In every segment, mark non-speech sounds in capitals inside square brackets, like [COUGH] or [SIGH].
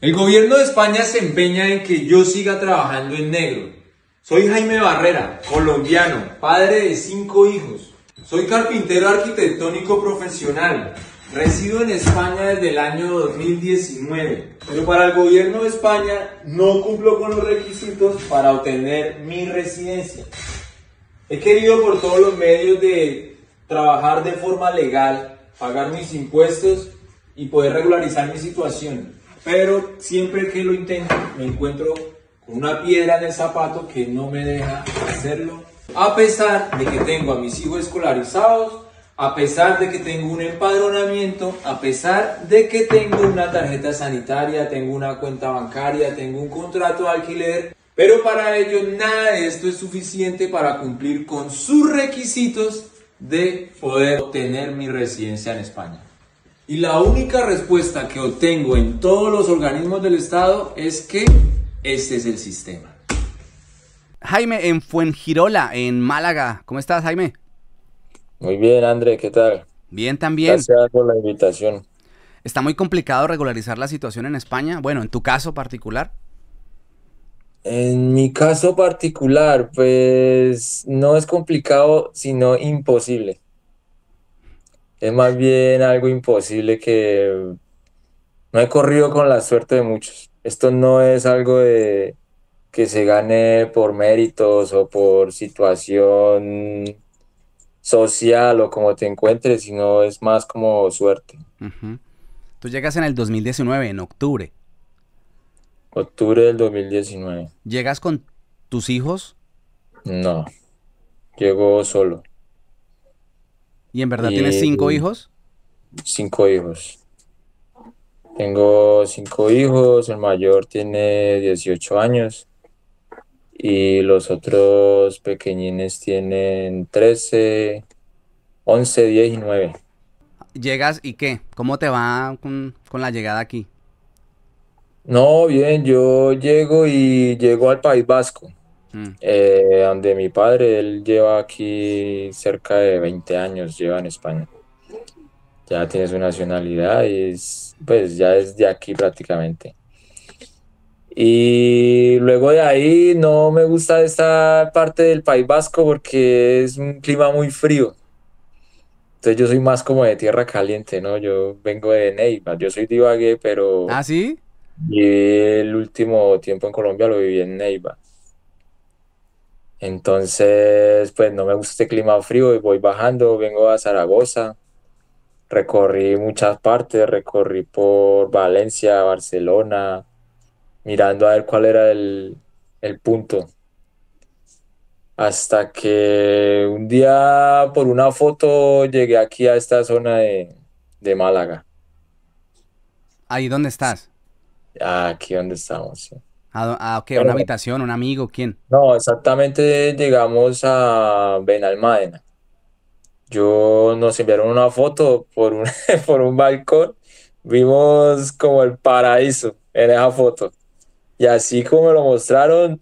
El gobierno de España se empeña en que yo siga trabajando en negro. Soy Jaime Barrera, colombiano, padre de cinco hijos. Soy carpintero arquitectónico profesional. Resido en España desde el año 2019, pero para el gobierno de España no cumplo con los requisitos para obtener mi residencia. He querido por todos los medios de trabajar de forma legal, pagar mis impuestos y poder regularizar mi situación. Pero siempre que lo intento, me encuentro con una piedra en el zapato que no me deja hacerlo. A pesar de que tengo a mis hijos escolarizados, a pesar de que tengo un empadronamiento, a pesar de que tengo una tarjeta sanitaria, tengo una cuenta bancaria, tengo un contrato de alquiler, pero para ello nada de esto es suficiente para cumplir con sus requisitos de poder obtener mi residencia en España. Y la única respuesta que obtengo en todos los organismos del Estado es que este es el sistema. Jaime, en Fuengirola, en Málaga. ¿Cómo estás, Jaime? Muy bien, André, ¿qué tal? Bien, también. Gracias por la invitación. ¿Está muy complicado regularizar la situación en España? Bueno, en tu caso particular. En mi caso particular, pues no es complicado, sino imposible es más bien algo imposible que no he corrido con la suerte de muchos. Esto no es algo de que se gane por méritos o por situación social o como te encuentres, sino es más como suerte. Tú llegas en el 2019, en octubre. Octubre del 2019. ¿Llegas con tus hijos? No, llego solo. ¿Y en verdad tienes cinco hijos? Cinco hijos. Tengo cinco hijos, el mayor tiene 18 años y los otros pequeñines tienen 13, 11, 10 y 9. ¿Llegas y qué? ¿Cómo te va con, con la llegada aquí? No, bien, yo llego y llego al País Vasco. Mm. Eh, donde mi padre, él lleva aquí cerca de 20 años, lleva en España. Ya tiene su nacionalidad y es, pues ya es de aquí prácticamente. Y luego de ahí no me gusta esta parte del País Vasco porque es un clima muy frío. Entonces yo soy más como de tierra caliente, ¿no? Yo vengo de Neiva, yo soy de Ibagué, pero... ¿Ah, sí? Y el último tiempo en Colombia lo viví en Neiva. Entonces, pues no me gusta este clima frío y voy bajando, vengo a Zaragoza, recorrí muchas partes, recorrí por Valencia, Barcelona, mirando a ver cuál era el, punto. Hasta que un día por una foto llegué aquí a esta zona de, de Málaga. ¿Ahí dónde estás? Aquí donde estamos, sí. ¿A, a ¿Una habitación? ¿Un amigo? ¿Quién? No, exactamente llegamos a Benalmádena. Yo nos enviaron una foto por un, [LAUGHS] por un balcón. Vimos como el paraíso en esa foto. Y así como lo mostraron,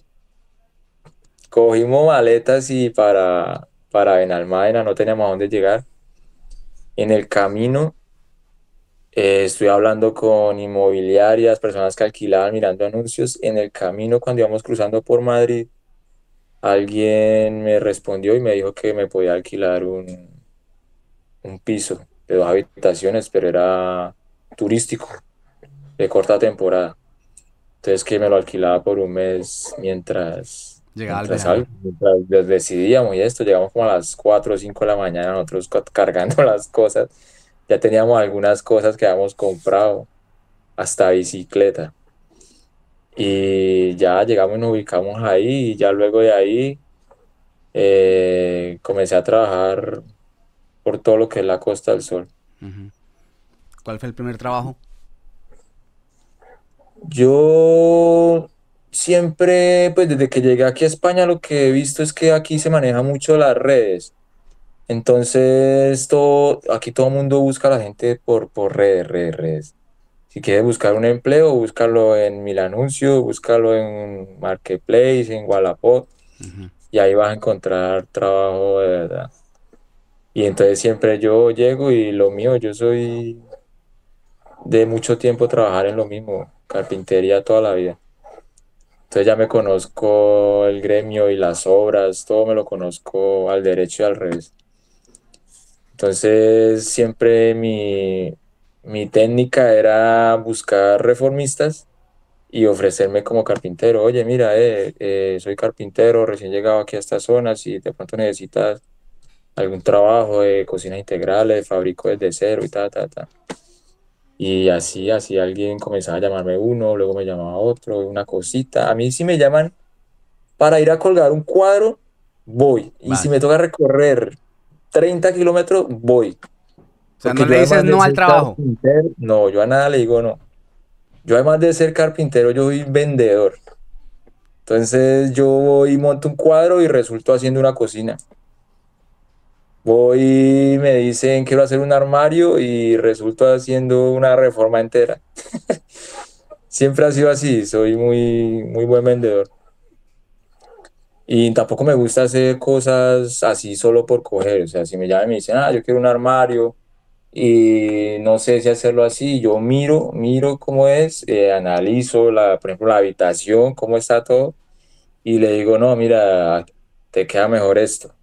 cogimos maletas y para, para Benalmádena no teníamos a dónde llegar. En el camino eh, estoy estuve hablando con inmobiliarias, personas que alquilaban mirando anuncios. En el camino, cuando íbamos cruzando por Madrid, alguien me respondió y me dijo que me podía alquilar un, piso de dos habitaciones, pero era turístico, de corta temporada. Entonces que me lo alquilaba por un mes mientras, mientras decidíamos y esto, llegamos como a las 4 o 5 de la mañana nosotros cargando [LAUGHS] las cosas ya teníamos algunas cosas que habíamos comprado, hasta bicicleta. Y ya llegamos y nos ubicamos ahí, y ya luego de ahí eh, comencé a trabajar por todo lo que es la Costa del Sol. ¿Cuál fue el primer trabajo? Yo siempre, pues desde que llegué aquí a España, lo que he visto es que aquí se maneja mucho las redes. Entonces, todo, aquí todo el mundo busca a la gente por, por redes, redes, Si quieres buscar un empleo, búscalo en Mil anuncio búscalo en Marketplace, en Wallapop, y ahí vas a encontrar trabajo de verdad. Y entonces siempre yo llego y lo mío, yo soy de mucho tiempo trabajar en lo mismo, carpintería toda la vida. Entonces ya me conozco el gremio y las obras, todo me lo conozco al derecho y al revés. Entonces siempre mi, mi técnica era buscar reformistas y ofrecerme como carpintero. Oye, mira, eh, eh, soy carpintero, recién llegado aquí a esta zona, si de pronto necesitas algún trabajo de integral, integrales, fabrico desde cero y ta, ta, ta. Y así, así alguien comenzaba a llamarme uno, luego me llamaba otro, una cosita. A mí si me llaman para ir a colgar un cuadro, voy. Y si me toca recorrer 30 kilómetros, voy. O sea, no le dices no al trabajo. No, yo a nada le digo no. Yo además de ser carpintero, yo soy vendedor. Entonces yo voy y monto un cuadro y resulto haciendo una cocina. Voy y me dicen quiero hacer un armario y resulto haciendo una reforma entera. [LAUGHS] Siempre ha sido así, soy muy, muy buen vendedor. Y tampoco me gusta hacer cosas así solo por coger. O sea, si me llaman y me dicen, ah, yo quiero un armario y no sé si hacerlo así, yo miro, miro cómo es, eh, analizo, la, por ejemplo, la habitación, cómo está todo y le digo, no, mira, te queda mejor esto.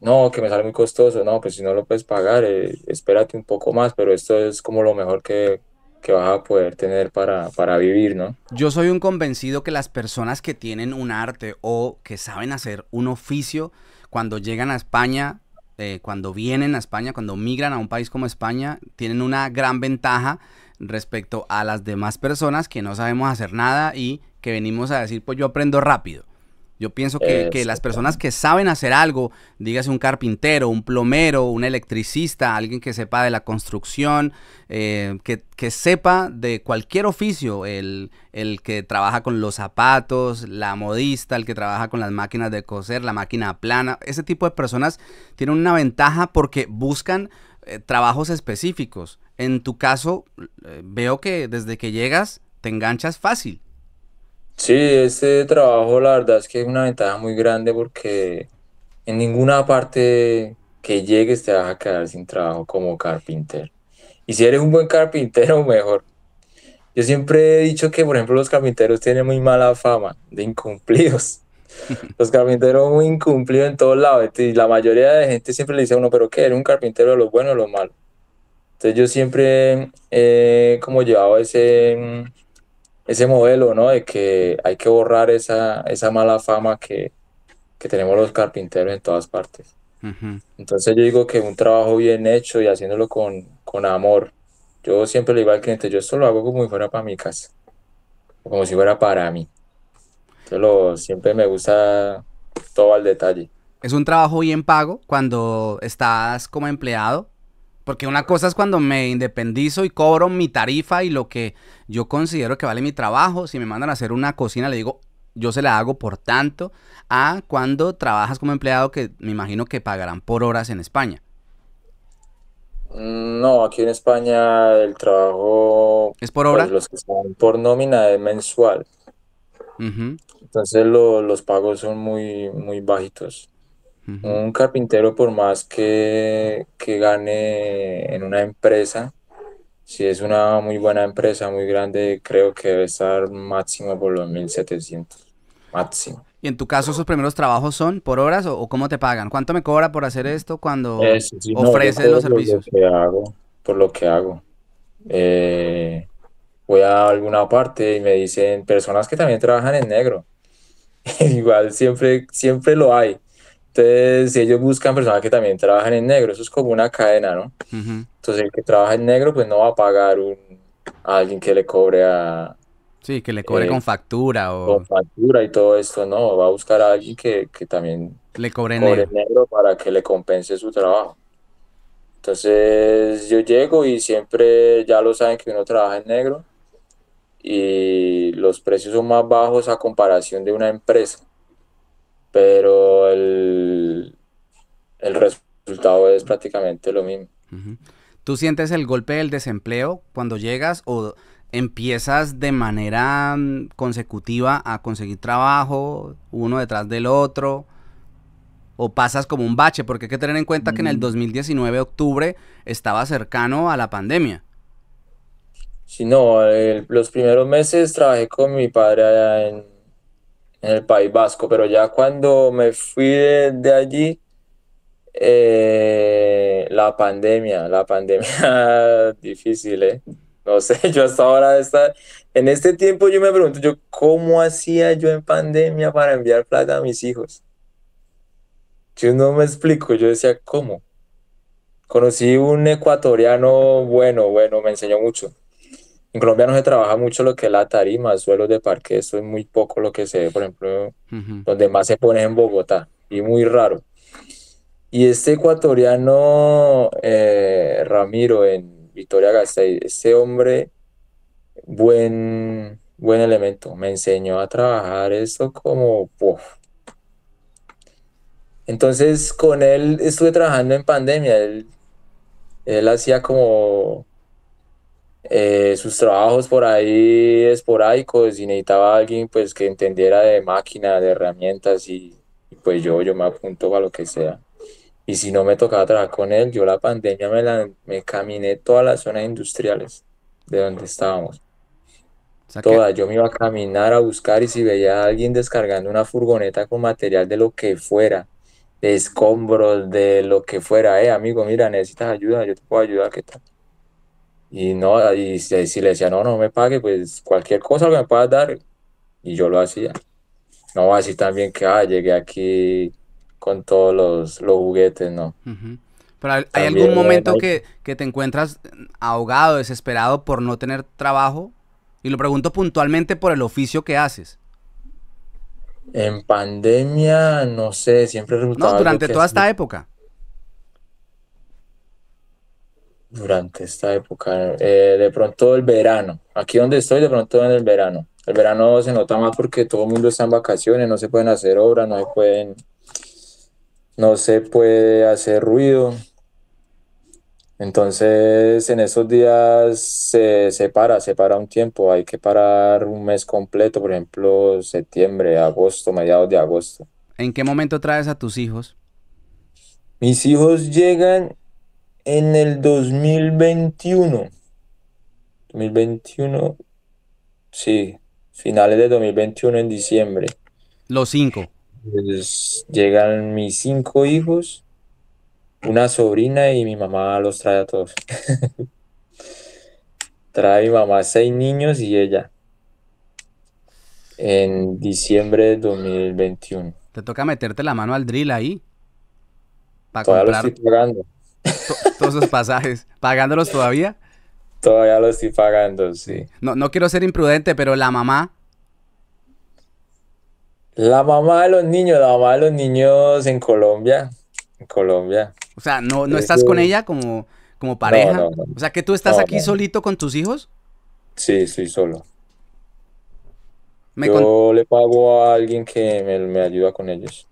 No, que me sale muy costoso. No, pues si no lo puedes pagar, eh, espérate un poco más, pero esto es como lo mejor que, que vas a poder tener para, vivir, ¿no? Yo soy un convencido que las personas que tienen un arte o que saben hacer un oficio, cuando llegan a España, eh, cuando vienen a España, cuando migran a un país como España, tienen una gran ventaja respecto a las demás personas que no sabemos hacer nada y que venimos a decir, pues yo aprendo rápido. Yo pienso que, las personas que saben hacer algo, dígase un carpintero, un plomero, un electricista, alguien que sepa de la construcción, eh, que, sepa de cualquier oficio, el, que trabaja con los zapatos, la modista, el que trabaja con las máquinas de coser, la máquina plana, ese tipo de personas tienen una ventaja porque buscan eh, trabajos específicos. En tu caso, eh, veo que desde que llegas te enganchas fácil Sí, este trabajo la verdad es que es una ventaja muy grande porque en ninguna parte que llegues te vas a quedar sin trabajo como carpintero. Y si eres un buen carpintero, [LAUGHS] mejor. Yo siempre he dicho que, por ejemplo, los carpinteros tienen muy mala fama de incumplidos. [LAUGHS] Los carpinteros muy incumplidos en todos lados. Este, y la mayoría de gente siempre le dice a uno, pero ¿qué? ¿Eres un carpintero de lo bueno o lo malo? Entonces yo siempre como llevaba ese, ese modelo, ¿no? De que hay que borrar esa, esa mala fama que, que tenemos los carpinteros en todas partes. Entonces yo digo que un trabajo bien hecho y haciéndolo con, con amor. Yo siempre le digo al cliente, yo esto lo hago como si fuera para mi casa, como si fuera para mí. lo, siempre me gusta todo al detalle. Es un trabajo bien pago cuando estás como empleado, porque una cosa es cuando me independizo y cobro mi tarifa y lo que yo considero que vale mi trabajo. Si me mandan a hacer una cocina, le digo, yo se la hago por tanto, a cuando trabajas como empleado que me imagino que pagarán por horas en España. Mm, no, aquí en España el trabajo... ¿Es por hora? Pues, los que son por nómina es mensual. Entonces los pagos son muy, muy bajitos. Un carpintero, por más que, gane en una empresa, si es una muy buena empresa, muy grande, creo que debe estar máximo por los 1700. Máximo. ¿Y en tu caso sus primeros trabajos son por horas o, cómo te pagan? ¿Cuánto me cobra por hacer esto cuando ofreces los servicios? Por lo que hago. Por lo que hago. Eh, voy a alguna parte y me dicen personas que también trabajan en negro. [LAUGHS] Igual siempre, siempre lo hay. Entonces, si ellos buscan personas que también trabajan en negro, eso es como una cadena, ¿no? Entonces, el que trabaja en negro, pues no va a pagar a alguien que le cobre a... Sí, que le cobre eh, con factura o... Con factura y todo esto, no, va a buscar a alguien que, también le cobre, en negro para que le compense su trabajo. Entonces yo llego y siempre ya lo saben que uno trabaja en negro y los precios son más bajos a comparación de una empresa pero el, resultado es prácticamente lo mismo. ¿Tú sientes el golpe del desempleo cuando llegas o empiezas de manera mm, consecutiva a conseguir trabajo uno detrás del otro? o pasas como un bache, porque hay que tener en cuenta que en el 2019, mm. octubre, estaba cercano a la pandemia. Sí, no, los primeros meses trabajé con mi padre en, en el País Vasco, pero ya cuando me fui de, allí, eh, la pandemia, la pandemia [LAUGHS] difícil, ¿eh? No sé, [LAUGHS] yo hasta ahora, en este tiempo yo me pregunto, yo, ¿cómo hacía yo en pandemia para enviar plata a mis hijos? Yo no me explico, yo decía, ¿cómo? Conocí un ecuatoriano bueno, bueno, me enseñó mucho en Colombia no se trabaja mucho lo que es la tarima, suelos de parque, eso es muy poco lo que se ve, por ejemplo, donde más se pone en Bogotá, y muy raro. Y este ecuatoriano eh, Ramiro en Victoria Gasteiz, ese hombre, buen, buen elemento, me enseñó a trabajar eso como... Entonces con él estuve trabajando en pandemia, él, él hacía como eh, sus trabajos por ahí esporádicos y necesitaba a alguien pues que entendiera de máquina, de herramientas y, pues yo, yo me apunto a lo que sea. Y si no me tocaba trabajar con él, yo la pandemia me, la, me caminé todas las zonas industriales de donde estábamos. Toda, yo me iba a caminar a buscar y si veía a alguien descargando una furgoneta con material de lo que fuera, de escombros, de lo que fuera, eh, amigo, mira, necesitas ayuda, yo te puedo ayudar, ¿qué tal? Y no, y si le decía, no, no me pague, pues cualquier cosa que me puedas dar, y yo lo hacía. No, así también que, ah, llegué aquí con todos los, juguetes, ¿no? Pero ¿hay algún momento que, te encuentras mm, ahogado, desesperado por no tener trabajo? Y lo pregunto puntualmente por el oficio que haces. En pandemia, no sé, siempre... No, durante toda esta época. durante esta época, eh, de pronto el verano, aquí donde estoy, de pronto en el verano. El verano se nota más porque todo el mundo está en vacaciones, no se pueden hacer obras, no se pueden, no se puede hacer ruido. Entonces, en esos días se, se para, se para un tiempo, hay que parar un mes completo, por ejemplo, septiembre, agosto, mediados de agosto. ¿En qué momento traes a tus hijos? Mis hijos llegan en el 2021. 2021, sí, finales de 2021 en diciembre. Los cinco. Pues, llegan mis cinco hijos, una sobrina y mi mamá los trae a todos. [LAUGHS] trae mi mamá seis niños y ella. En diciembre de 2021. Te toca meterte la mano al drill ahí. Para comprar... lo todos esos pasajes? ¿Pagándolos todavía? Todavía los estoy pagando, sí. No, quiero ser imprudente, pero la mamá. La mamá de los niños, la mamá de los niños en Colombia. En Colombia. O sea, ¿no, no estás con ella como, como pareja? o sea, que tú estás aquí solito con tus hijos? Sí, estoy solo. Yo le pago a alguien que me, me ayuda con ellos.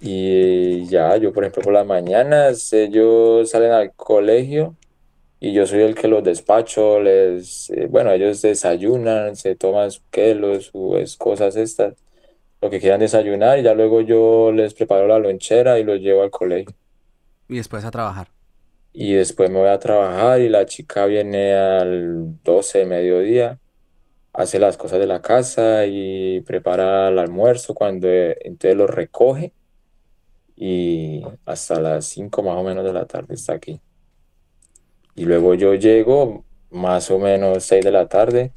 Y ya, yo por ejemplo por las mañanas ellos salen al colegio y yo soy el que los despacho, les, eh, bueno, ellos desayunan, se toman su los sus cosas estas, lo que quieran desayunar y ya luego yo les preparo la lonchera y los llevo al colegio. Y después a trabajar. Y después me voy a trabajar y la chica viene al 12 de mediodía hace las cosas de la casa y prepara el almuerzo cuando eh, entonces los recoge y hasta las 5 más o menos de la tarde está aquí. Y luego yo llego más o menos 6 de la tarde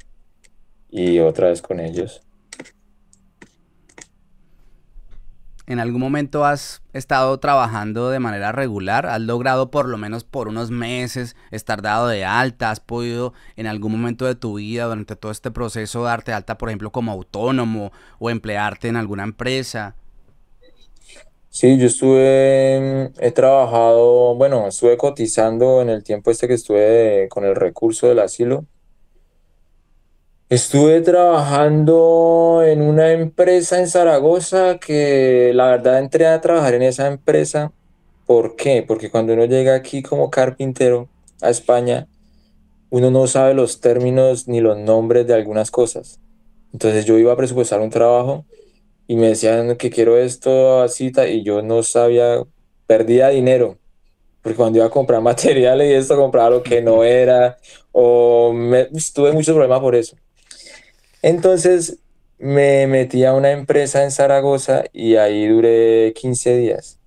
y otra vez con ellos. ¿En algún momento has estado trabajando de manera regular? ¿Has logrado por lo menos por unos meses estar dado de alta? ¿Has podido en algún momento de tu vida, durante todo este proceso, darte alta, por ejemplo, como autónomo o emplearte en alguna empresa? Sí, yo estuve, he trabajado, bueno, estuve cotizando en el tiempo este que estuve con el recurso del asilo. Estuve trabajando en una empresa en Zaragoza que la verdad entré a trabajar en esa empresa. ¿Por qué? Porque cuando uno llega aquí como carpintero a España, uno no sabe los términos ni los nombres de algunas cosas. Entonces yo iba a presupuestar un trabajo y me decían que quiero esto cita y yo no sabía, perdía dinero. Porque cuando iba a comprar [LAUGHS] materiales y esto, compraba lo que no era, o pues, tuve muchos problemas por eso. Entonces me metí a una empresa en Zaragoza y ahí duré 15 días.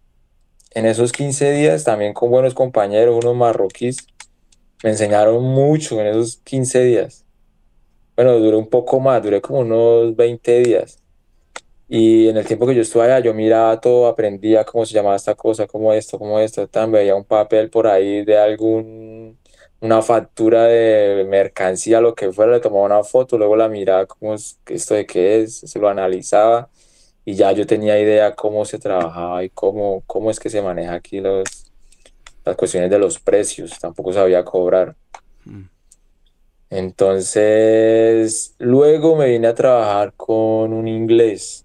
En esos 15 días, también con buenos compañeros, unos marroquíes, me enseñaron mucho en esos 15 días. Bueno, duré un poco más, duré como unos 20 días. Y en el tiempo que yo estuve allá, yo miraba todo, aprendía cómo se llamaba esta cosa, cómo esto, cómo esto, También veía un papel por ahí de algún una factura de mercancía, lo que fuera, le tomaba una foto, luego la miraba, cómo es, esto de qué es, se lo analizaba y ya yo tenía idea cómo se trabajaba y cómo, cómo es que se maneja aquí los, las cuestiones de los precios, tampoco sabía cobrar. Mm. Entonces, luego me vine a trabajar con un inglés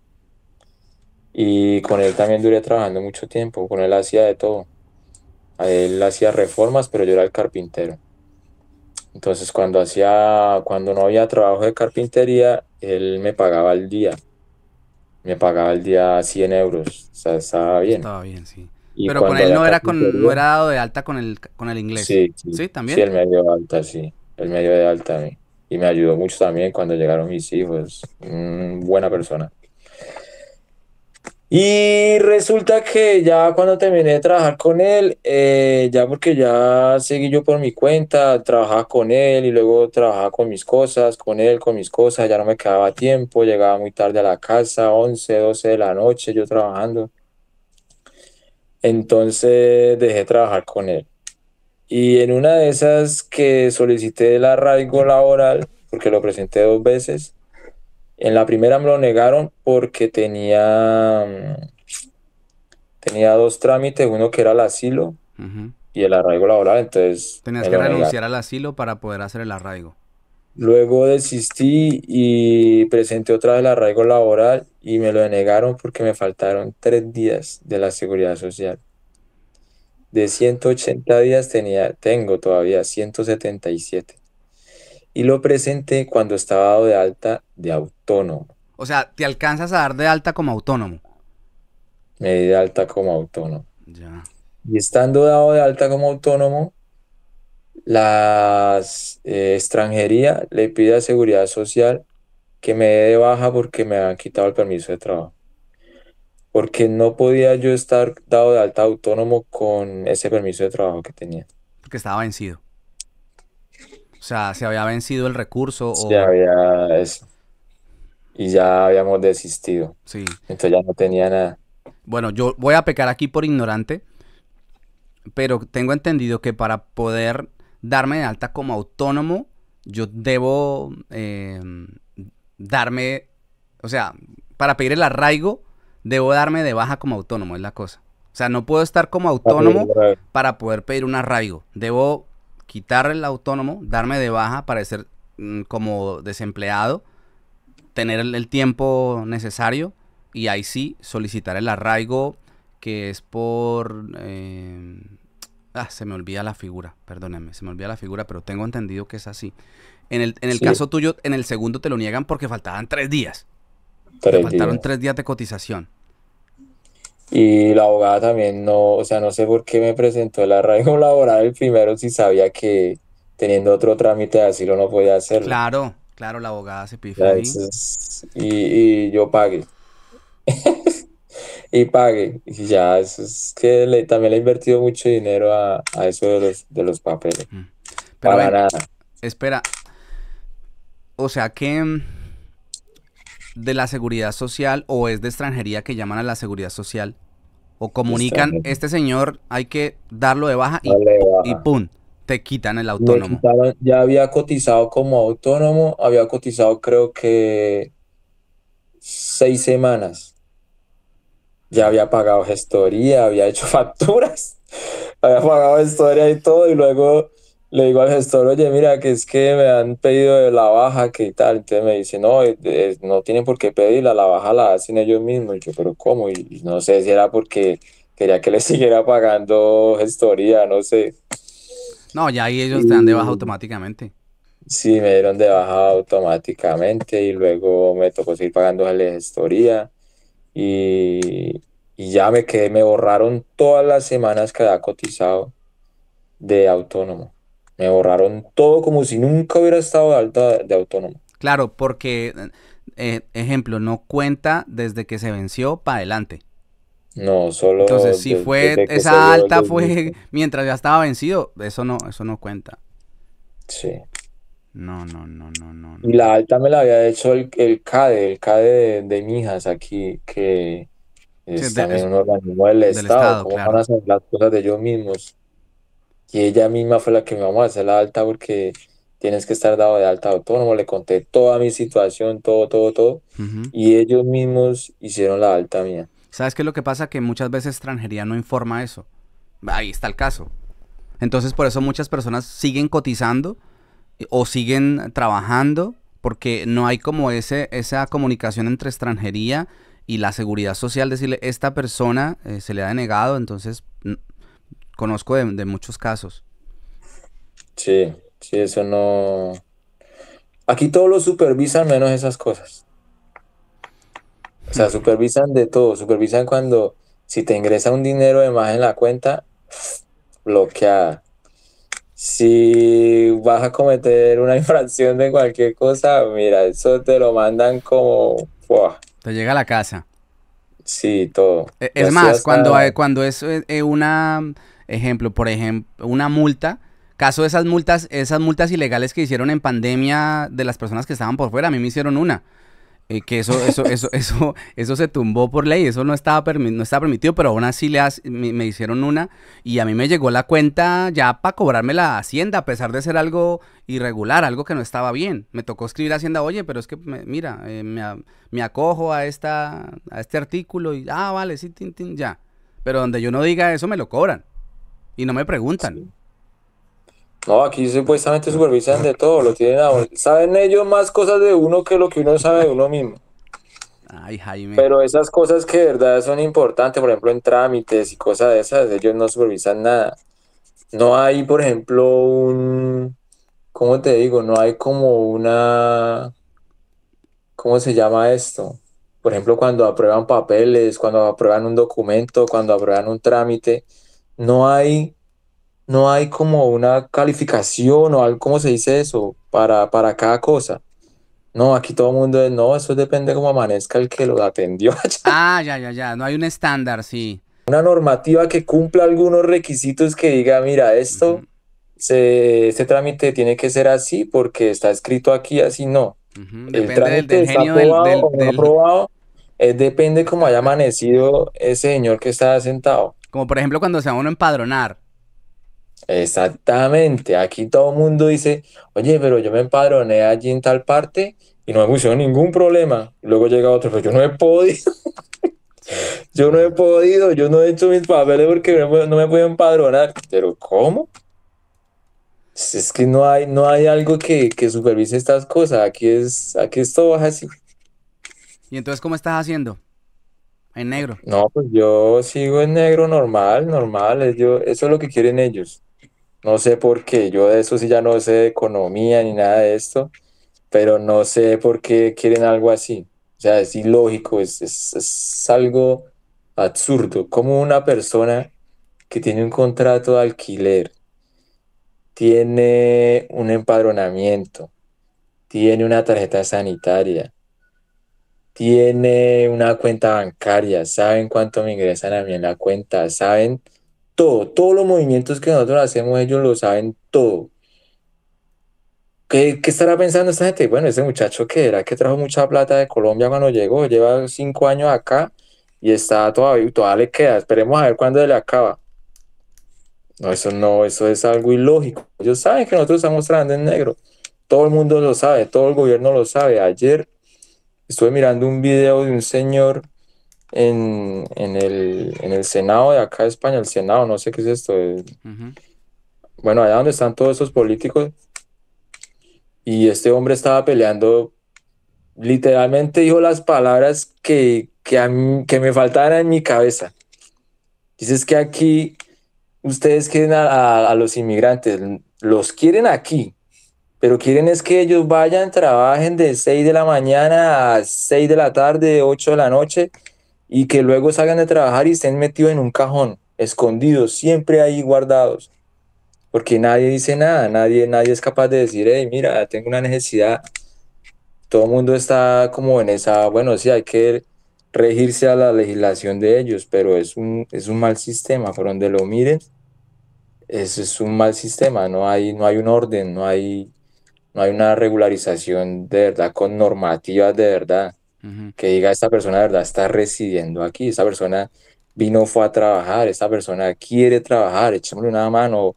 y con él también duré trabajando mucho tiempo, con él hacía de todo. él hacía reformas, pero yo era el carpintero. Entonces cuando hacía, cuando no había trabajo de carpintería, él me pagaba al día. Me pagaba el día 100 euros. O sea, estaba bien. Estaba bien, sí. pero con él no era con, no dado de alta con el, con el inglés. Sí, sí. también. Sí, él me dio alta, sí. Él me de alta a mí. Y me ayudó mucho también cuando llegaron mis hijos. Mm, buena persona. Y resulta que ya cuando terminé de trabajar con él, eh, ya porque ya seguí yo por mi cuenta, trabajaba con él y luego trabajaba con mis cosas, con él, con mis cosas, ya no me quedaba tiempo, llegaba muy tarde a la casa, 11, 12 de la noche yo trabajando. Entonces dejé trabajar con él. Y en una de esas que solicité el arraigo laboral, porque lo presenté dos veces, en la primera me lo negaron porque tenía, mm, tenía dos trámites, uno que era el asilo y el arraigo laboral, entonces... Tenías que renunciar al asilo para poder hacer el arraigo. Luego desistí y presenté otra vez el arraigo laboral y me lo negaron porque me faltaron tres días de la seguridad social. De 180 días tenía, tengo todavía 177 y lo presenté cuando estaba dado de alta de autónomo. O sea, te alcanzas a dar de alta como autónomo. Me di de alta como autónomo. Ya. Y estando dado de alta como autónomo, la eh, extranjería le pide a Seguridad Social que me dé de baja porque me han quitado el permiso de trabajo. Porque no podía yo estar dado de alta autónomo con ese permiso de trabajo que tenía. Porque estaba vencido. O sea, se había vencido el recurso. o... había... Y ya habíamos desistido. Sí. Entonces ya no tenía nada. Bueno, yo voy a pecar aquí por ignorante, pero tengo entendido que para poder darme de alta como autónomo, yo debo em, darme, o sea, para pedir el arraigo, debo darme de baja como autónomo, es la cosa. O sea, no puedo estar como autónomo para poder pedir un arraigo. Debo quitar el autónomo, darme de baja, para ser mm, como desempleado, tener el, tiempo necesario y ahí sí solicitar el arraigo que es por... Eh, ah, se me olvida la figura, perdónenme, se me olvida la figura, pero tengo entendido que es así. En el, en el caso tuyo, en el segundo te lo niegan porque faltaban tres días. faltaron tres días de cotización. Y la abogada también no, o sea, no sé por qué me presentó el arraigo [LAUGHS] laboral el primero si sabía que teniendo otro trámite de asilo no podía hacerlo. Claro, claro, la abogada se pifió ahí. y, y, yo pagué. [LAUGHS] y pagué. Y ya, eso es que le, también le he invertido mucho dinero a, eso de los, papeles. Mm. Pero Para nada. Espera. O sea que mm, de la seguridad social o es de extranjería que llaman a la seguridad social o comunican, este señor hay que darlo de baja y, pum, te quitan el autónomo. ya había cotizado como autónomo, había cotizado creo que seis semanas. Ya había pagado gestoría, había hecho [LAUGHS] facturas, había pagado gestoría y todo, y luego le digo al gestor, oye, mira, que es que me han pedido de la baja, que tal. Entonces me dice, no, no tienen por qué pedirla, la baja la hacen ellos mismos. Y yo, pero ¿cómo? Y, no sé si era porque quería que le [LAUGHS] siguiera pagando gestoría, no sé. No, ya ahí ellos te dan de baja automáticamente. Sí, me dieron de baja automáticamente y luego me tocó seguir pagando la gestoría. Y, y ya me quedé, me borraron todas las semanas que había cotizado de autónomo. Me borraron todo como si nunca hubiera estado de alta de autónomo. Claro, porque, eh, ejemplo, no cuenta desde que se venció para adelante. No, solo. Entonces, si fue esa alta fue [LAUGHS] mientras ya estaba vencido, eso no, eso no cuenta. Sí. No, no, no, no, no. Y la alta me la había hecho el, CADE, el CADE de, mi Mijas aquí, que es también un organismo del, Estado. ¿Cómo van a hacer las cosas de ellos mismos? y ella misma fue la que me vamos a hacer la alta porque tienes que estar dado de alta autónomo, le conté toda mi situación, todo, todo, todo, y ellos mismos hicieron la alta mía. ¿Sabes qué es lo que pasa? Que muchas veces extranjería no informa eso. Ahí está el caso. Entonces por eso muchas personas siguen cotizando eh, o siguen trabajando porque no hay como ese, esa comunicación entre extranjería y la seguridad social, decirle, esta persona eh, se le ha denegado, entonces conozco de, muchos casos. Sí, sí, eso no. Aquí todos lo supervisan menos esas cosas. O sea, mm. supervisan de todo. Supervisan cuando, si te ingresa un dinero de más en la cuenta, [SNIFFS] bloquea. Si vas a cometer una [LAUGHS] infracción de cualquier cosa, mira, eso te lo mandan como. Te llega a la casa. Sí, todo. E, es, más, cuando, cuando es eh, eh, una Ejemplo, por ejemplo, una multa. Caso de esas multas, esas multas ilegales que hicieron en pandemia de las personas que estaban por fuera, a mí me hicieron una. que eso, eso, eso, [LAUGHS] eso, eso se tumbó por ley, eso no estaba, no estaba permitido, pero aún así le me, me, hicieron una y a mí me llegó la cuenta ya para cobrarme la hacienda, a pesar de ser algo irregular, algo que no estaba bien. Me tocó escribir a hacienda, oye, pero es que, mira, eh, me, acojo a, esta, a este artículo y, ah, vale, sí, tin, ya. Pero donde yo no diga eso, me lo cobran y no me preguntan. No, aquí supuestamente supervisan de todo, lo tienen Saben ellos más cosas de uno que lo que uno sabe de uno mismo. Ay, Jaime. Pero esas cosas que de verdad son importantes, por ejemplo, en trámites y cosas de esas, ellos no supervisan nada. No hay, por ejemplo, un... ¿Cómo te digo? No hay como una... ¿Cómo se llama esto? Por ejemplo, cuando aprueban papeles, cuando aprueban un documento, cuando aprueban un trámite, no hay, no hay como una calificación o algo, ¿cómo se dice eso? Para, para cada cosa. No, aquí todo el mundo es, no, eso depende de cómo amanezca el que lo atendió. [LAUGHS] ah, ya, ya, ya, no hay un estándar, sí. Una normativa que cumpla algunos requisitos que diga, mira, esto, este trámite tiene que ser así porque está escrito aquí, así no. El trámite del, está aprobado del, depende cómo haya amanecido ese señor que está sentado. Como por ejemplo cuando se va uno a empadronar. Exactamente, aquí todo el mundo dice, oye, pero yo me empadroné allí en tal parte y no me pusieron ningún problema. Luego llega otro, pero yo no he podido. [LAUGHS] yo no he podido, yo no he hecho mis papeles porque no me puedo empadronar. Pero ¿cómo? Es que no hay, no hay algo que, que supervise estas cosas. Aquí es, aquí es todo así. ¿Y entonces cómo estás haciendo? en negro. No, pues yo sigo en negro normal, normal. Yo, eso es lo que quieren ellos. No sé por qué. Yo de eso sí ya no sé de economía ni nada de esto, pero no sé por qué quieren algo así. O sea, es ilógico, es, es algo absurdo. Como una persona que tiene un contrato de alquiler, tiene un empadronamiento, tiene una tarjeta sanitaria, tiene una cuenta bancaria, saben cuánto me ingresan a mí en la cuenta, saben todo, todos los movimientos que nosotros hacemos, ellos lo saben todo. ¿Qué, estará pensando esta gente? Bueno, ese muchacho que era que trajo mucha plata de Colombia cuando llegó, lleva cinco años acá y está todavía, todavía le queda, esperemos a ver cuándo le acaba. No, eso no, eso es algo ilógico. Ellos saben que nosotros estamos trabajando en negro. Todo el mundo lo sabe, todo el gobierno lo sabe. Ayer estuve mirando un video de un señor en, el, Senado de acá de España, el Senado, no sé qué es esto. Bueno, allá donde están todos esos políticos. Y este hombre estaba peleando, literalmente dijo las palabras que, que, me faltaban en mi cabeza. Dices que aquí ustedes quieren a los inmigrantes, los quieren aquí, pero quieren es que ellos vayan, trabajen de 6 de la mañana a 6 de la tarde, 8 de la noche, y que luego salgan de trabajar y estén metidos en un cajón, escondidos, siempre ahí guardados. Porque nadie dice nada, nadie, nadie es capaz de decir, hey, mira, tengo una necesidad. Todo el mundo está como en esa, bueno, sí, hay que regirse a la legislación de ellos, pero es un, es un mal sistema, por donde lo miren, es, es un mal sistema, no hay, no hay un orden, no hay, no hay una regularización de verdad con normativas de verdad que diga esta persona de verdad está residiendo aquí, esta persona vino, fue a trabajar, esta persona quiere trabajar, echémosle una mano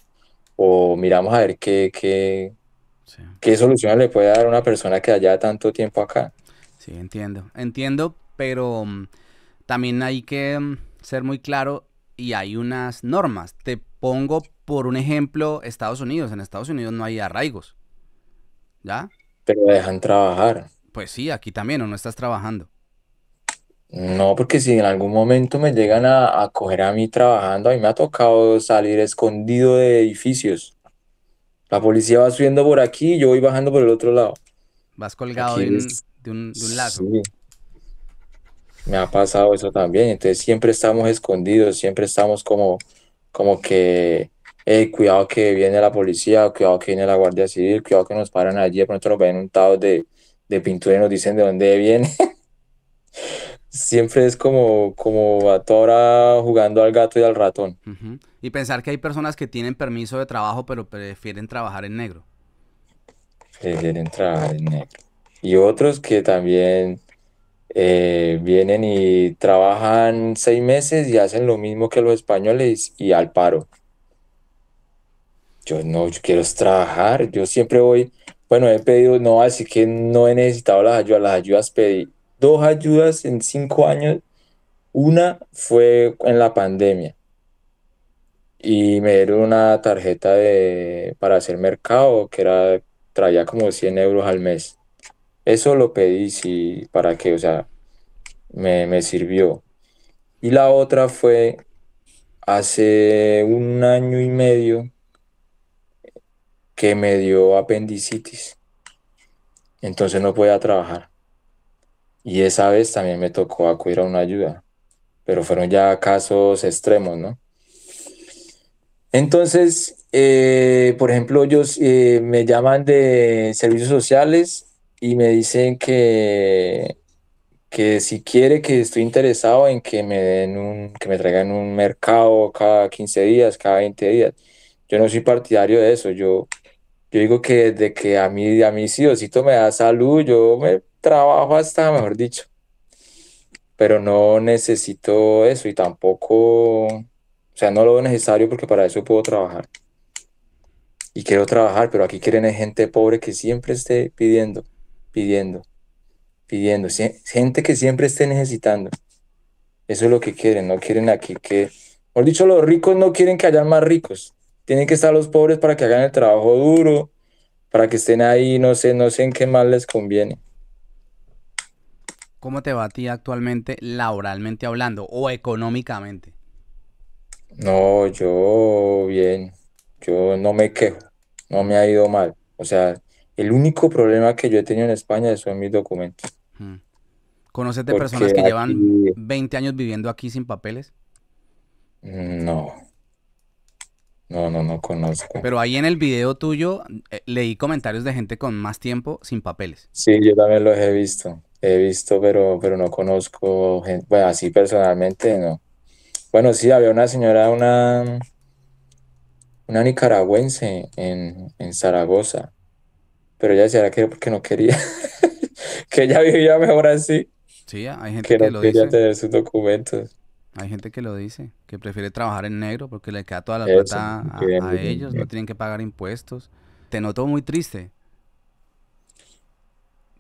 o, miramos a ver qué, qué, qué soluciones le puede dar a una persona que haya tanto tiempo acá. Sí, entiendo, entiendo, pero mm, también hay que mm, ser muy claro y hay unas normas. Te pongo por un ejemplo Estados Unidos. En Estados Unidos no hay arraigos. ¿Ya? Pero dejan trabajar. Pues sí, aquí también, ¿o no estás trabajando? No, porque si en algún momento me llegan a, coger a mí trabajando, a mí me ha tocado salir escondido de edificios. La policía va subiendo por aquí y yo voy bajando por el otro lado. Vas colgado de un, lado. Sí. Me ha pasado eso también. Entonces siempre estamos escondidos, siempre estamos como, como que eh, cuidado que viene la policía, cuidado que viene la Guardia Civil, cuidado que nos paran allí, de pronto nos ven untados de, de pintura y nos dicen de dónde viene. [LAUGHS] Siempre es como, como a toda jugando al gato y al ratón. Y pensar que hay personas que tienen permiso de trabajo, pero prefieren trabajar en negro. Prefieren trabajar en negro. Y otros que también eh, vienen y trabajan seis meses y hacen lo mismo que los españoles y al paro yo no, quiero trabajar, yo siempre voy, bueno, he pedido, no, así que no he necesitado las ayudas, las ayudas pedí dos ayudas en cinco años, una fue en la pandemia y me dieron una tarjeta de, para hacer mercado que era, traía como 100 euros al mes. Eso lo pedí, sí, para que, o sea, me, me sirvió. Y la otra fue hace un año y medio, que me dio apendicitis. Entonces no podía trabajar. Y esa vez también me tocó acudir a una ayuda, pero fueron ya casos extremos, ¿no? Entonces, eh, por ejemplo, ellos eh, me llaman de servicios sociales y me dicen que, que si quiere, que estoy interesado en que me den un, que me traigan un mercado cada 15 días, cada 20 días. Yo no soy partidario de eso, yo yo digo que desde que a mí, a mí si me da salud, yo me trabajo hasta, mejor dicho. Pero no necesito eso y tampoco, o sea, no lo veo necesario porque para eso puedo trabajar. Y quiero trabajar, pero aquí quieren gente pobre que siempre esté pidiendo, pidiendo, pidiendo. Gente que siempre esté necesitando. Eso es lo que quieren, no quieren aquí que... Por dicho, los ricos no quieren que haya más ricos tienen que estar los pobres para que hagan el trabajo duro, para que estén ahí, no sé, no sé en qué más les conviene. ¿Cómo te va a ti actualmente laboralmente hablando o económicamente? No, yo bien, yo no me quejo, no me ha ido mal. O sea, el único problema que yo he tenido en España son mis documentos. Mm. ¿Conoces de personas que llevan 20 años viviendo aquí sin papeles? No, no, no, no conozco. Pero ahí en el video tuyo eh, leí comentarios de gente con más tiempo sin papeles. Sí, yo también los he visto. He visto, pero, pero no conozco gente. Bueno, así personalmente no. Bueno, sí, había una señora, una, una nicaragüense en, Zaragoza. Pero ella decía que porque no quería. [LAUGHS] que ella vivía mejor así. Sí, hay gente que, no quería tener sus documentos. Hay gente que lo dice, que prefiere trabajar en negro porque le queda toda la plata a, ellos, no tienen que pagar impuestos. Te noto muy triste.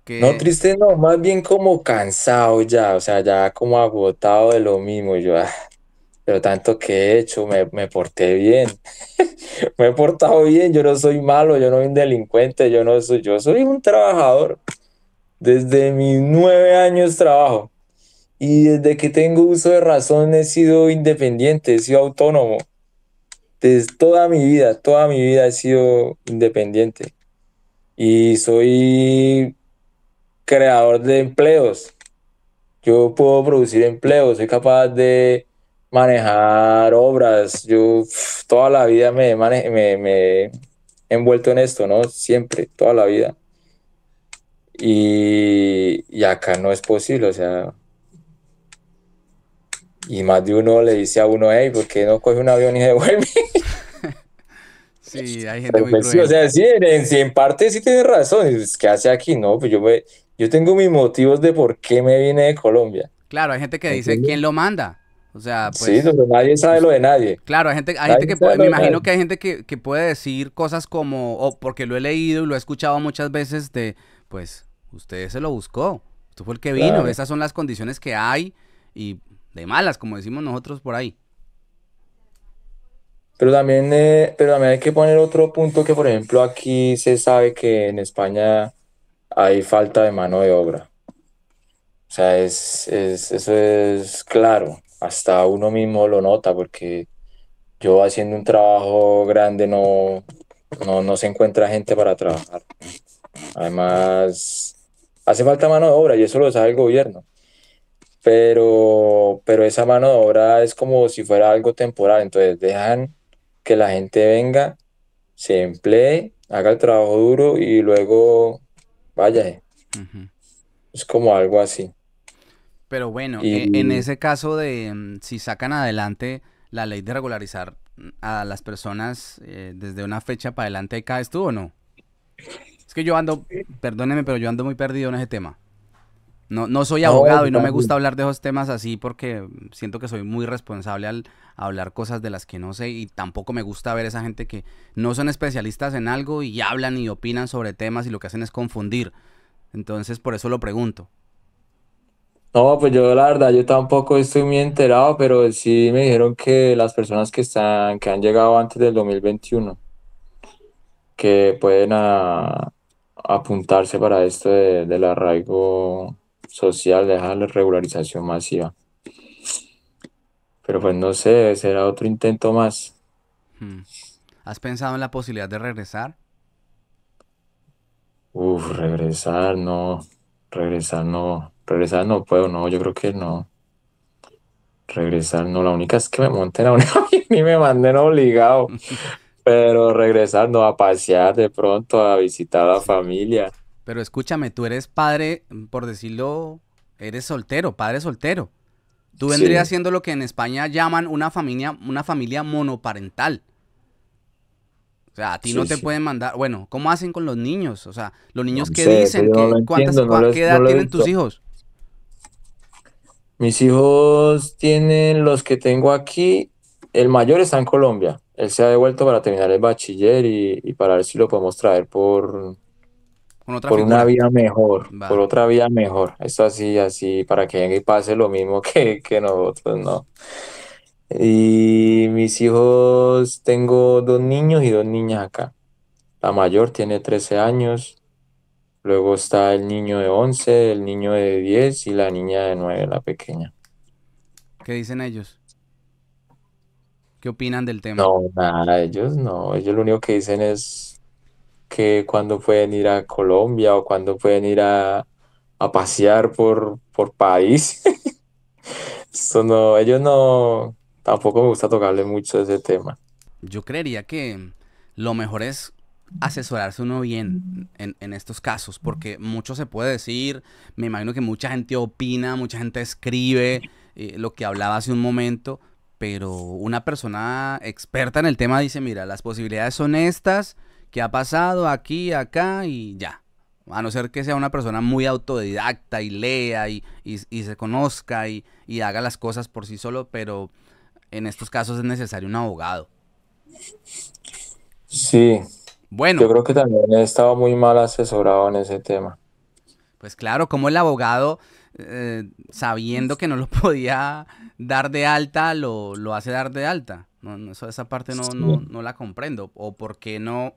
No triste, no, más bien como cansado ya, o sea, ya como agotado de lo mismo. Yo, ah, pero tanto que he hecho, me, me porté bien, [LAUGHS] me he portado bien, yo no soy malo, yo no soy un delincuente, yo no soy, yo soy un trabajador. Desde mis nueve años trabajo y desde que tengo uso de razón he sido independiente, he sido autónomo. Desde toda mi vida, toda mi vida he sido independiente. Y soy creador de empleos. Yo puedo producir empleos, soy capaz de manejar obras. Yo toda la vida me, he envuelto en esto, ¿no? Siempre, toda la vida. Y, y acá no es posible, o sea, y más de uno le dice a uno, hey, ¿por qué no coge un avión y se devuelve? [LAUGHS] Sí, hay gente muy pues cruel. O sea, sí, en, parte sí tiene razón. Pues, ¿Qué hace aquí? No, pues yo, yo tengo mis motivos de por qué me vine de Colombia. Claro, hay gente que dice, ¿quién, lo manda? O sea, pues, sí, nadie sabe lo de nadie. Claro, hay gente, hay gente que puede, me imagino que hay gente que, puede decir cosas como, o porque lo he leído y lo he escuchado muchas veces de, pues, usted se lo buscó, Tú fue el que vino, esas son las condiciones que hay y de malas, como decimos nosotros por ahí. Pero también, eh, pero también hay que poner otro punto que, por ejemplo, aquí se sabe que en España hay falta de mano de obra. O sea, es, eso es claro, hasta uno mismo lo nota, porque yo haciendo un trabajo grande no, no se encuentra gente para trabajar. Además, hace falta mano de obra y eso lo sabe el gobierno pero, pero esa mano de obra es como si fuera algo temporal, entonces dejan que la gente venga, se emplee, haga el trabajo duro y luego vaya. Es como algo así. Pero bueno, e, en ese caso de mm, si sacan adelante la ley de regularizar mm, a las personas eh, desde una fecha para adelante, ¿caes tú o no? Es que yo ando, perdóneme, pero yo ando muy perdido en ese tema. No, no soy abogado y no me gusta hablar de esos temas así porque siento que soy muy responsable al hablar cosas de las que no sé y tampoco me gusta ver esa gente que no son especialistas en algo y hablan y opinan sobre temas y lo que hacen es confundir. Entonces por eso lo pregunto. No, pues yo la verdad, yo tampoco estoy muy enterado, pero sí me dijeron que las personas que están, que han llegado antes del 2021, que pueden apuntarse para esto del arraigo social, dejarle la regularización masiva. Pero pues no sé, será otro intento más. Hmm. ¿Has pensado en la posibilidad de regresar? Uf, regresar no, regresar no, regresar no puedo, no, yo creo que no. Regresar no, la única es que me monten a un [LAUGHS] avión y me manden obligado. [LAUGHS] Pero regresar no, a pasear de pronto, a visitar a la familia. Pero escúchame, tú eres padre, por decirlo, eres soltero, padre soltero. Tú vendrías siendo lo que en España llaman una familia, una familia monoparental. O sea, a ti no te pueden mandar. Bueno, ¿cómo hacen con los niños? O sea, los niños ¿qué que dicen, que, ¿cuántas, tienen tus hijos? Mis hijos tienen los que tengo aquí. El mayor está en Colombia. Él se ha devuelto para terminar el bachiller y para ver si lo podemos traer por, por una vía mejor, por otra vía mejor. Esto así, así, para que y pase lo mismo [LAUGHS] que, que nosotros, ¿no? Y mis hijos, tengo dos niños y dos niñas acá. La mayor tiene 13 años, luego está el niño de 11, el niño de 10 y la niña de 9, la pequeña. ¿Qué dicen ellos? ¿Qué opinan del tema? No, nada, ellos no. Ellos lo único que dicen es que cuando pueden ir a Colombia o cuando pueden ir a, a pasear por, por país. [LAUGHS] Eso no, ellos no, tampoco me gusta tocarle mucho ese tema. Yo creería que lo mejor es asesorarse uno bien en, estos casos, porque mucho se puede decir, me imagino que mucha gente opina, mucha gente escribe eh, lo que hablaba hace un momento, pero una persona experta en el tema dice, mira, las posibilidades son estas, qué ha pasado aquí, acá y ya. A no ser que sea una persona muy autodidacta y lea y, se conozca y, haga las cosas por sí solo, pero en estos casos es necesario un abogado. Sí. Bueno. Yo creo que también he estado muy mal asesorado en ese tema. Pues claro, como el abogado, eh, sabiendo que no lo [LAUGHS] podía dar de alta, lo, hace dar de alta. esa parte no, no la comprendo. O por qué no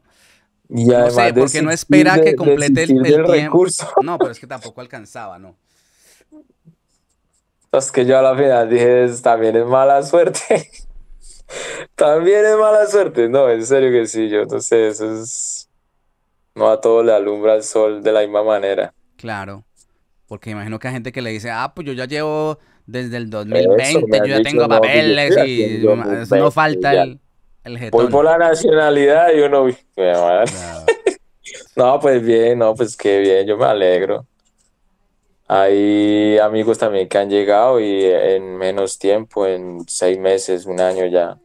no sé, porque no espera que complete el, tiempo. Recurso. No, pero es que tampoco alcanzaba, ¿no? [LAUGHS] Es que yo a la final dije, también es mala suerte. [LAUGHS] también es mala suerte. No, en serio que sí, yo entonces eso es... No a todo le alumbra el sol de la misma manera. Claro, porque imagino que hay gente que le dice, ah, pues yo ya llevo desde el 2020, yo ya tengo papeles y, no falta el... Voy por la nacionalidad y uno. [LAUGHS] No. pues bien, no, pues qué bien, yo me alegro. Hay amigos también que han llegado y en menos tiempo, en seis meses, un año ya.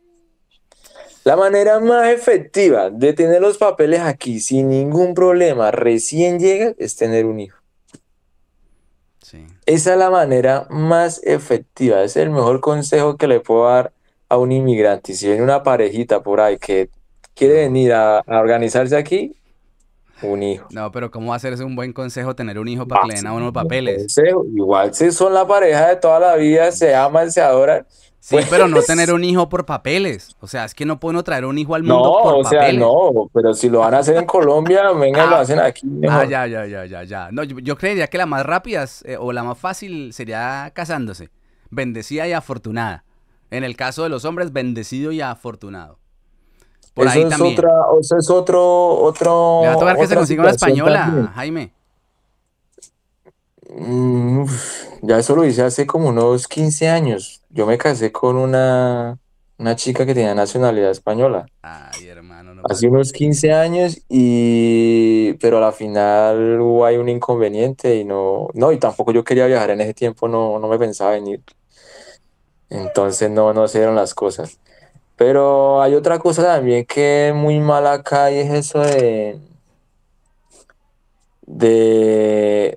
La manera más efectiva de tener los papeles aquí sin ningún problema recién llega es tener un hijo. Esa es la manera más efectiva, es el mejor consejo que le puedo dar a un inmigrante y si viene una parejita por ahí que quiere venir a, organizarse aquí, un hijo. No, pero ¿cómo va a ser un buen consejo tener un hijo para que le den a papeles? Igual si son la pareja de toda la vida, se aman, se adoran. Sí, pues pero no [LAUGHS] tener un hijo por papeles. O sea, es que no pueden traer un hijo al mundo no, o sea, No, pero si lo van a hacer en Colombia, [LAUGHS] venga, lo ah, hacen aquí. Ah, ya, ya, ya, ya, ya. No, yo, creería que la más rápida eh, o la más fácil sería casándose. Bendecida y afortunada. En el caso de los hombres, bendecido y afortunado. Por eso es también. eso es otro, otro. Le va a tocar que se consiga una española, Jaime. Mm, ya eso lo hice hace como unos 15 años. Yo me casé con una, chica que tenía nacionalidad española. Ay, hermano. hace unos 15 años y... Pero a la final hubo un inconveniente y no... No, y tampoco yo quería viajar en ese tiempo, no, no me pensaba venir. Entonces no, no se dieron las cosas. Pero hay otra cosa también que es muy mala acá y es eso de,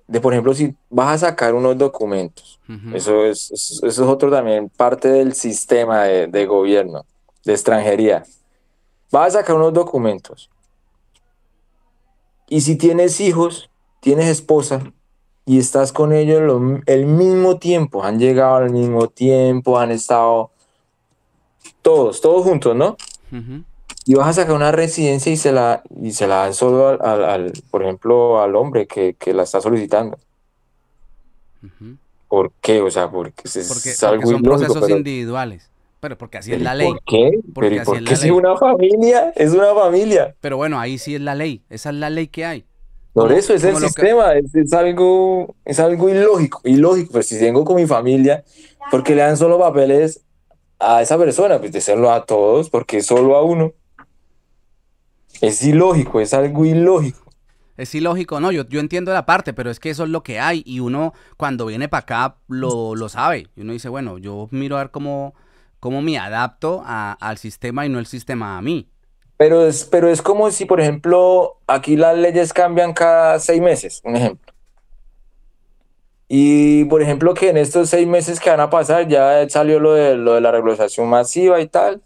de, por ejemplo, si vas a sacar unos documentos, eso, es, eso es otro también parte del sistema de, de gobierno, de extranjería. Vas a sacar unos documentos. Y si tienes hijos, tienes esposa, y estás con ellos el mismo tiempo, han llegado al mismo tiempo, han estado todos, todos juntos, ¿no? Y vas a sacar una residencia y se la, y se la dan solo al, por ejemplo, al hombre que, que la está solicitando. ¿Por qué? O sea, porque, es algo son procesos individuales. Pero porque así es la ley. ¿Por qué? Porque, es una familia es una familia? Pero bueno, ahí sí es la ley. Esa es la ley que hay. Por eso es el sistema, es, algo, es algo ilógico, ilógico, pero pues, si tengo con mi familia, porque le dan solo papeles a esa persona, pues serlo a todos, porque solo a uno. Es ilógico, es algo ilógico. Es ilógico, no, yo, yo entiendo la parte, pero es que eso es lo que hay y uno cuando viene para acá lo, lo sabe. Y uno dice, bueno, yo miro a ver cómo, me adapto al sistema y no el sistema a mí. Pero es, pero es como si, por ejemplo, aquí las leyes cambian cada seis meses, un ejemplo. Y, por ejemplo, que en estos seis meses que van a pasar ya salió lo de, lo de la regularización masiva y tal.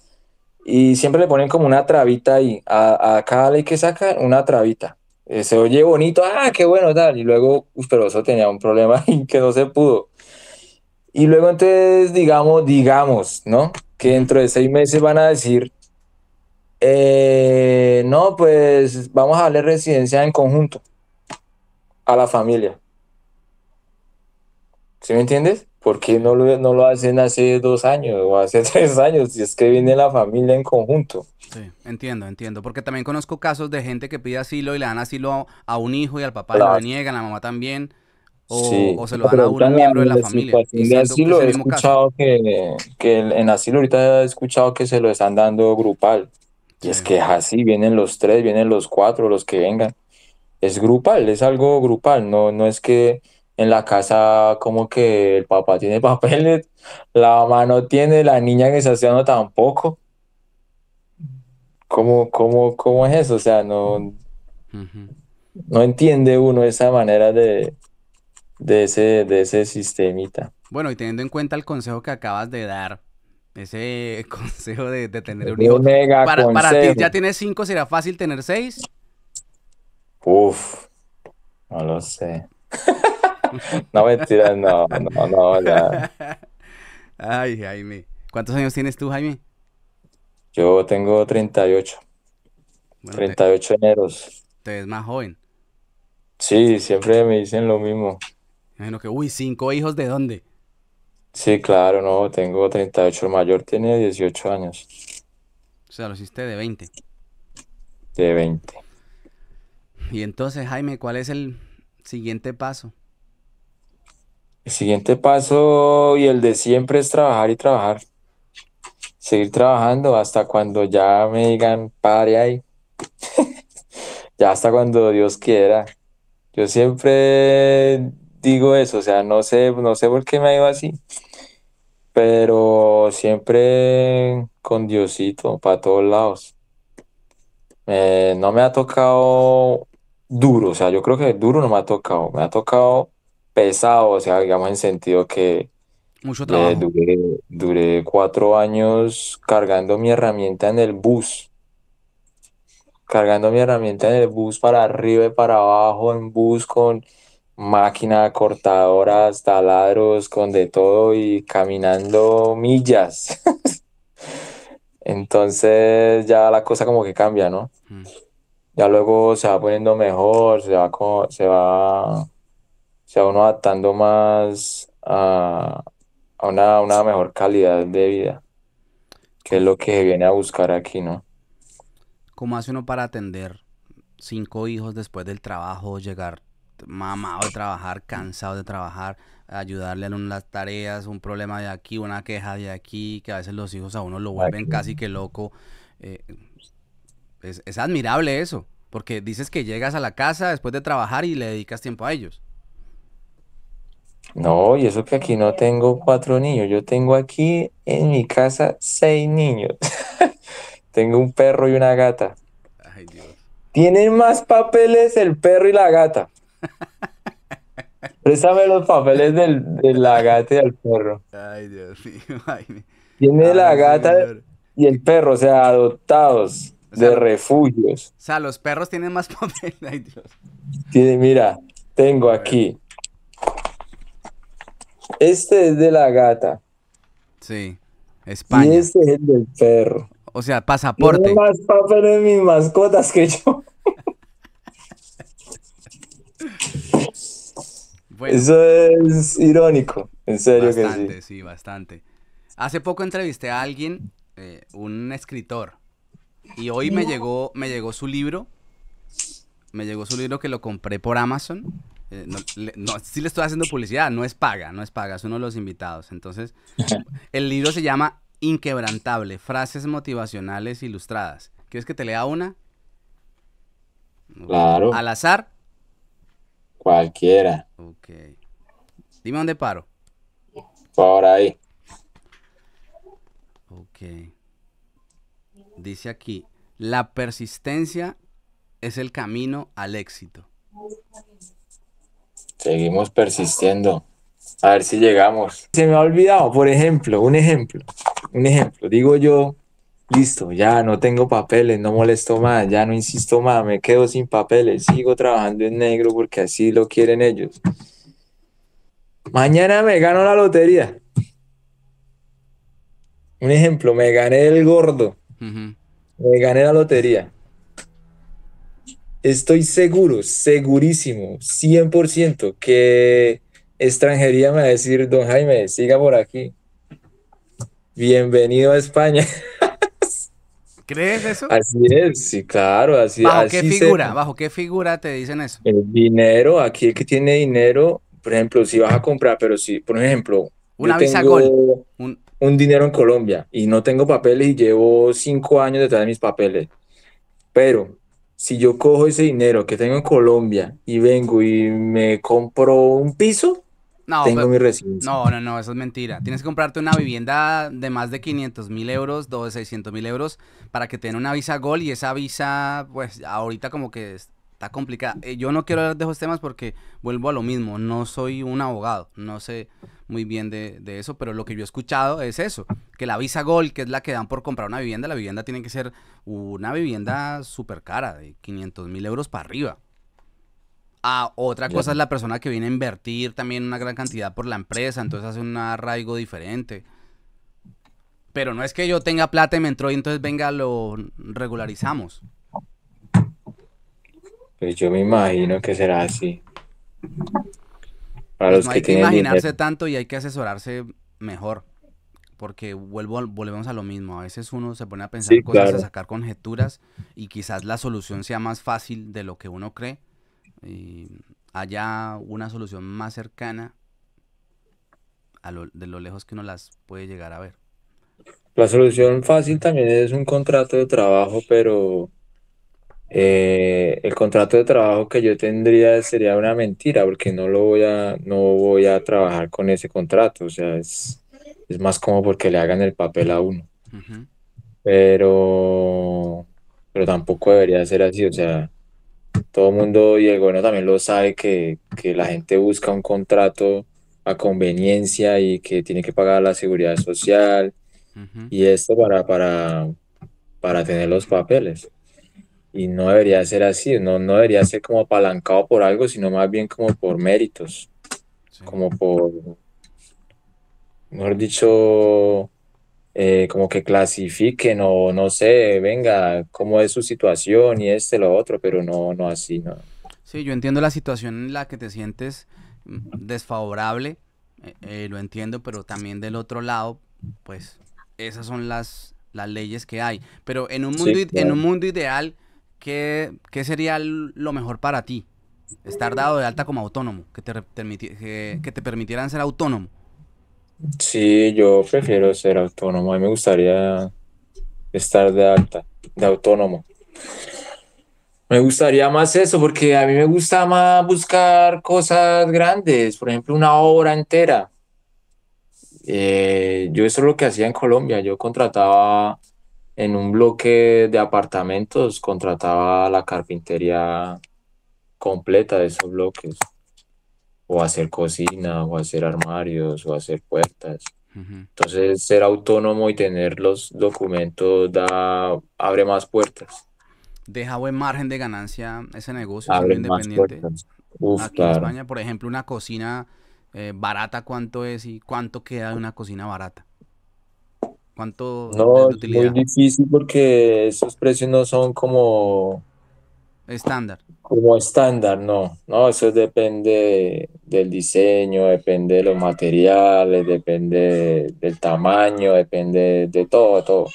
Y siempre le ponen como una trabita ahí. A, a cada ley que sacan, una trabita. Eh, se oye bonito, ah, qué bueno, tal. Y luego, pero eso tenía un problema [LAUGHS] y que no se pudo. Y luego entonces, digamos, digamos, ¿no? Que dentro de seis meses van a decir, eh, no, pues vamos a darle residencia en conjunto a la familia. ¿Sí me entiendes? ¿Por qué no lo, no lo hacen hace dos años o hace [LAUGHS] tres años? Si es que viene la familia en conjunto. Sí, entiendo, entiendo. Porque también conozco casos de gente que pide asilo y le dan asilo a un hijo y al papá lo niegan, a la mamá también. O, se lo dan a un miembro de la familia. en he escuchado que, que en asilo ahorita he escuchado que se lo están dando grupal. Y es que así vienen los tres, vienen los cuatro, los que vengan. Es grupal, es algo grupal, no, no es que en la casa como que el papá tiene [LAUGHS] papeles, la mamá no tiene, la niña que está haciendo tampoco. ¿Cómo, cómo, ¿Cómo es eso? O sea, no, no entiende uno esa manera de, de, ese, de ese sistemita. Bueno, y teniendo en cuenta el consejo que acabas de dar, ese [LAUGHS] consejo de, tener un hijo. Para, ti, ¿ya tienes cinco? ¿Será fácil tener seis? Uf, no lo sé. [LAUGHS] no mentira, no, no, no. [LAUGHS] Ay, Jaime. ¿Cuántos años tienes tú, Jaime? Yo tengo 38. 38 eneros. Te ves más joven. Sí, siempre me dicen lo mismo. que, uy, cinco hijos de dónde. Sí, claro, no, tengo 38, el mayor tiene 18 años, O sea, lo hiciste de 20. de 20. Y entonces, Jaime, ¿cuál es el siguiente paso? El siguiente paso y el de siempre es trabajar y trabajar, seguir trabajando hasta cuando ya me digan pare ahí, [LAUGHS] ya hasta cuando Dios quiera. Yo siempre digo eso, o sea, no sé, no sé por qué me ha ido así pero siempre con Diosito, para todos lados. Eh, no me ha tocado duro, o sea, yo creo que duro no me ha tocado, me ha tocado pesado, o sea, digamos en sentido que Mucho trabajo. duré, cuatro años cargando mi herramienta en el bus, cargando mi herramienta en el bus para arriba y para abajo, en bus con máquina cortadoras, taladros, con de todo y caminando millas. [LAUGHS] Entonces ya la cosa como que cambia, ¿no? Mm. Ya luego se va poniendo mejor, se va, se va, se va uno adaptando más a, una, una mejor calidad de vida, que es lo que viene a buscar aquí, ¿no? ¿Cómo hace uno para atender cinco hijos después del trabajo, llegar mamado de trabajar, cansado de trabajar, ayudarle a las tareas, un problema de aquí, una queja de aquí, que a veces los hijos a uno lo vuelven casi que loco. Eh, es, es, admirable eso, porque dices que llegas a la casa después de trabajar y le dedicas tiempo a ellos. No, y eso que aquí no tengo cuatro niños, yo tengo aquí en mi casa seis niños. [LAUGHS] tengo un perro y una gata. Ay, Dios. Tienen más papeles el perro y la gata. Préstame los papeles del, de la gata y el perro. Ay, Dios mío. [LAUGHS] Tiene la gata y el perro, o sea, adoptados de refugios. O sea, los perros tienen más [LAUGHS] papeles. Ay, Dios. Tiene, mira, tengo aquí. Este es de la gata. Sí. España. Y este es del perro. O sea, pasaporte. Tiene más papeles mis mascotas que yo. [LAUGHS] Eso es irónico, en serio que sí. sí. bastante. Hace poco entrevisté a alguien, eh, un escritor, y hoy me llegó, me llegó su libro. Me llegó su libro que lo compré por Amazon. Eh, no, sí le estoy haciendo publicidad, no es paga, no es paga, es uno de los invitados. Entonces, [LAUGHS] el libro se llama Inquebrantable, frases motivacionales ilustradas. ¿Quieres que te lea una? Claro. Al azar, Cualquiera. Ok. Dime dónde paro. Por ahí. Ok. Dice aquí, la persistencia es el camino al éxito. Seguimos persistiendo. A ver si llegamos. Se me ha olvidado, por ejemplo, un ejemplo. Un ejemplo. Digo yo, listo, ya no tengo papeles, no molesto más, ya no insisto más, me quedo sin papeles, sigo trabajando en negro porque así lo quieren ellos. Mañana me gano la lotería. Un ejemplo, me gané el gordo. Me gané la lotería. Estoy seguro, segurísimo, 100% que extranjería me va a decir, don Jaime, siga por aquí. Bienvenido a España. [LAUGHS] ¿Crees eso? Así es, sí, claro, así ¿Bajo qué figura? ¿Bajo qué figura te dicen eso? El dinero, aquí el que tiene dinero, por ejemplo, si vas a comprar, pero si, por ejemplo, una tengo... Un... un dinero en Colombia y no tengo papeles y llevo cinco años detrás de mis papeles. Pero si yo cojo ese dinero que tengo en Colombia y vengo y me compro un piso, no, tengo mi No, no, no, eso es mentira. Tienes que comprarte una vivienda de más de 500 mil euros, de 600 mil euros, para que tenga una visa Gol y esa visa, pues ahorita como que está complicada. Eh, yo no quiero hablar de esos temas porque vuelvo a lo mismo. No soy un abogado, no sé muy bien de, eso, pero lo que yo he escuchado es eso, que la visa Gol, que es la que dan por comprar una vivienda, la vivienda tiene que ser una vivienda súper cara, de 500 mil euros para arriba otra cosa es la persona que viene a invertir también una gran cantidad por la empresa, entonces hace un arraigo diferente. Pero no es que yo tenga plata y me entró y entonces venga, lo regularizamos. Pues yo me imagino que será así. Para pues no hay que, imaginarse tanto y hay que asesorarse mejor. Porque vuelvo, volvemos a lo mismo. A veces uno se pone a pensar cosas, a sacar conjeturas y quizás la solución sea más fácil de lo que uno cree y haya una solución más cercana de lo lejos que uno las puede llegar a ver. La solución fácil también es un contrato de trabajo, pero eh, el contrato de trabajo que yo tendría sería una mentira, porque no lo voy a, no voy a trabajar con ese contrato. O sea, es, es más como porque le hagan el papel a uno. Pero, pero tampoco debería ser así. O sea, todo el mundo y el gobierno también lo sabe que, la gente busca un contrato a conveniencia y que tiene que pagar la seguridad social y esto para, para, para tener los papeles. Y no debería ser así, no, no debería ser como apalancado por algo, sino más bien como por méritos, como por, mejor dicho, eh, como que clasifiquen o no sé, venga, cómo es su situación y este, lo otro, pero no, no así, no. Sí, yo entiendo la situación en la que te sientes mm, desfavorable, eh, eh, lo entiendo, pero también del otro lado, pues esas son las, las leyes que hay. Pero en un mundo, en un mundo ideal, ¿qué, sería lo mejor para ti? Estar dado de alta como autónomo, que te, que te permitieran ser autónomo. Sí, yo prefiero ser autónomo. A mí me gustaría estar de alta, de autónomo. Me gustaría más eso, porque a mí me gusta más buscar cosas grandes, por ejemplo, una obra entera. Eh, yo eso es lo que hacía en Colombia. Yo contrataba en un bloque de apartamentos, contrataba la carpintería completa de esos bloques o hacer cocina, o hacer armarios, o hacer puertas. Entonces, ser autónomo y tener los documentos da, abre más puertas. Deja buen margen de ganancia ese negocio, abre más independiente. Puertas. Aquí en España, por ejemplo, una cocina eh, barata, ¿cuánto es y cuánto queda de una cocina barata? ¿Cuánto? No, es muy difícil porque esos precios no son como Estándar. Como estándar, no. No, eso depende del diseño, depende de los materiales, depende del tamaño, depende de todo, todo.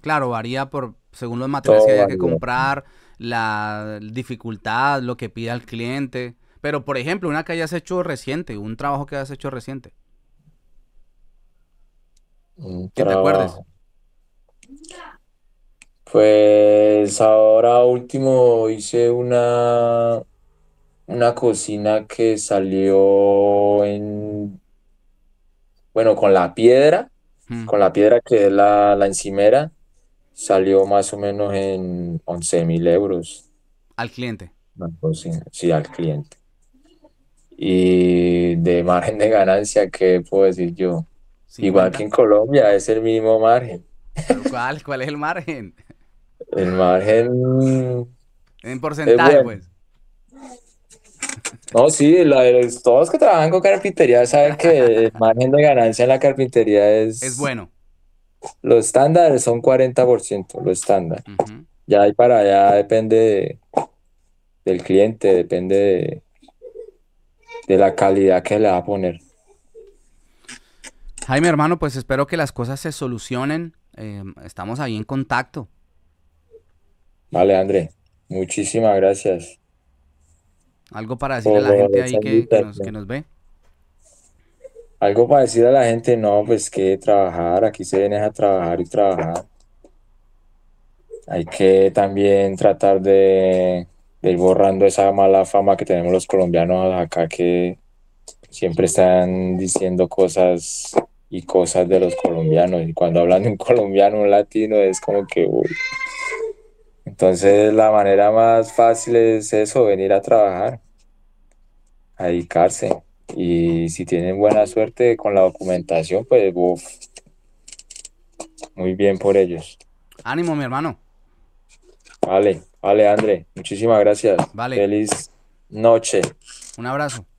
claro, varía por según los materiales que haya que comprar, la dificultad, lo que pida el cliente. Pero, por ejemplo, una que hayas hecho reciente, un trabajo que hayas hecho reciente. que ¿Qué te acuerdas? Pues ahora último hice una, una cocina que salió en, bueno, con la piedra, mm. con la piedra que es la, encimera, salió más o menos en 11 mil euros. ¿Al cliente? Sí, al cliente. Y de margen de ganancia, ¿qué puedo decir yo? Igual que en Colombia, es el mínimo margen. ¿Cuál? ¿Cuál es el margen? El margen. En porcentaje, pues. No, sí, todos los que trabajan con carpintería saben que el margen de ganancia en la carpintería es. Es bueno. Los estándares son 40%, lo estándar. Ya y para allá, depende del cliente, depende de, la calidad que le va a poner. Jaime, hermano, pues espero que las cosas se solucionen. Em, estamos ahí en contacto. Vale, André, muchísimas gracias. ¿Algo para decirle a la gente ahí que, nos, ve? Algo para decir a la gente, no, pues que trabajar, aquí se viene a trabajar y trabajar. Hay que también tratar de, ir borrando esa mala fama que tenemos los colombianos acá que siempre están diciendo cosas y cosas de los colombianos. Y cuando hablan de un colombiano, un latino, es como que, entonces la manera más fácil es eso, venir a trabajar, a dedicarse. Y si tienen buena suerte con la documentación, pues muy bien por ellos. Ánimo, mi hermano. Vale, vale, André. Muchísimas gracias. Vale. Feliz noche. Un abrazo.